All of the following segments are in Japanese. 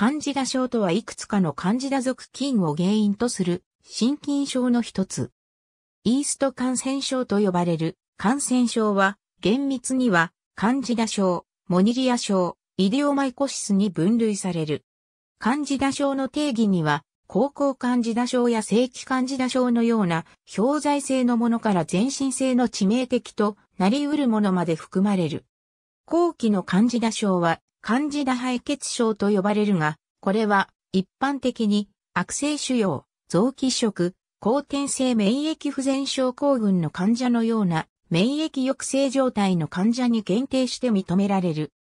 カンジダ症とはいくつかのカンジダ属菌を原因とする心筋症の一つ。イースト感染症と呼ばれる感染症は厳密にはカンジダ症、モニリア症、イデオマイコシスに分類される。カンジダ症の定義には高校カンジダ症や正規カンジダ症のような表在性のものから全身性の致命的となり得るものまで含まれる。後期のカンジダ症はカジダ肺血症と呼ばれるが、これは一般的に悪性腫瘍、臓器移植、後天性免疫不全症候群の患者のような免疫抑制状態の患者に限定して認められる。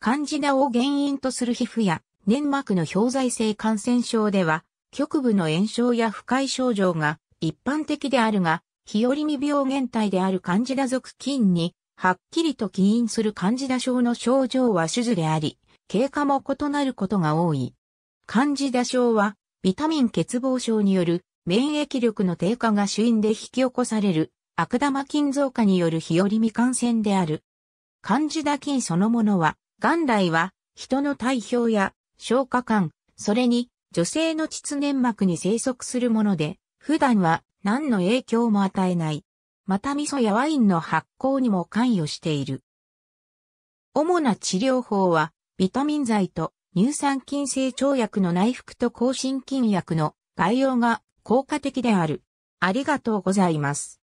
カジダを原因とする皮膚や粘膜の表在性感染症では、局部の炎症や不快症状が一般的であるが、日和見病原体であるカンジダ属菌にはっきりと起因するカジダ症の症状は種々であり、経過も異なることが多い。カジダ症は、ビタミン欠乏症による免疫力の低下が主因で引き起こされる悪玉菌増加による日和未感染である。カンジダ菌そのものは、元来は、人の体表や消化管、それに女性の膣粘膜に生息するもので、普段は何の影響も与えない。また味噌やワインの発酵にも関与している。主な治療法は、ビタミン剤と乳酸菌性長薬の内服と抗心菌薬の概要が効果的である。ありがとうございます。